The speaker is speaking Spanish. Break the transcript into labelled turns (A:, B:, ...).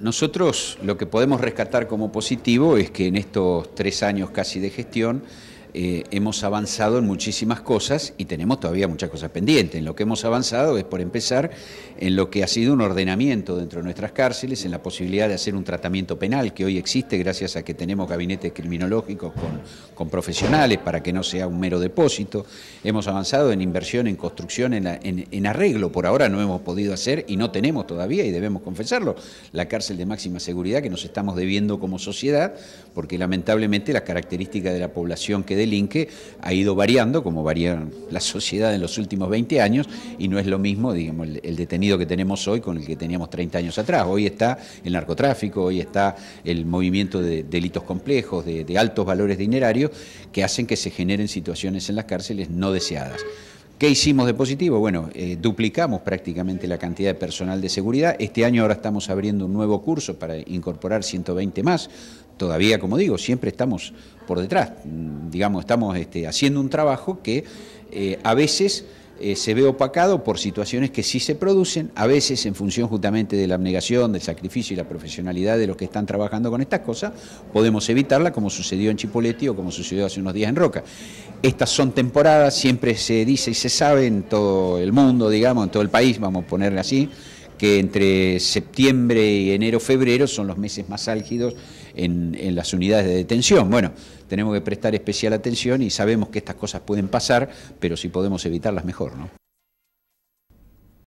A: Nosotros lo que podemos rescatar como positivo es que en estos tres años casi de gestión eh, hemos avanzado en muchísimas cosas y tenemos todavía muchas cosas pendientes. En lo que hemos avanzado es, por empezar, en lo que ha sido un ordenamiento dentro de nuestras cárceles, en la posibilidad de hacer un tratamiento penal que hoy existe gracias a que tenemos gabinetes criminológicos con, con profesionales para que no sea un mero depósito. Hemos avanzado en inversión, en construcción, en, en, arreglo. Por ahora no hemos podido hacer y no tenemos todavía, y debemos confesarlo, la cárcel de máxima seguridad que nos estamos debiendo como sociedad, porque lamentablemente las características de la población que el delinque ha ido variando, como varía la sociedad en los últimos 20 años, y no es lo mismo, digamos, el, detenido que tenemos hoy con el que teníamos 30 años atrás. Hoy está el narcotráfico, hoy está el movimiento de delitos complejos, de, altos valores dinerarios, que hacen que se generen situaciones en las cárceles no deseadas. ¿Qué hicimos de positivo? Bueno, eh, duplicamos prácticamente la cantidad de personal de seguridad. Este año ahora estamos abriendo un nuevo curso para incorporar 120 más. Todavía, como digo, siempre estamos por detrás. Mm, digamos, estamos este, haciendo un trabajo que eh, a veces eh, se ve opacado por situaciones que sí se producen, a veces en función justamente de la abnegación, del sacrificio y la profesionalidad de los que están trabajando con estas cosas, podemos evitarla como sucedió en Chipoletti o como sucedió hace unos días en Roca. Estas son temporadas, siempre se dice y se sabe en todo el mundo, digamos, en todo el país, vamos a ponerle así, que entre septiembre y enero, febrero son los meses más álgidos en, en, las unidades de detención. Bueno, tenemos que prestar especial atención y sabemos que estas cosas pueden pasar, pero si podemos evitarlas mejor, ¿no?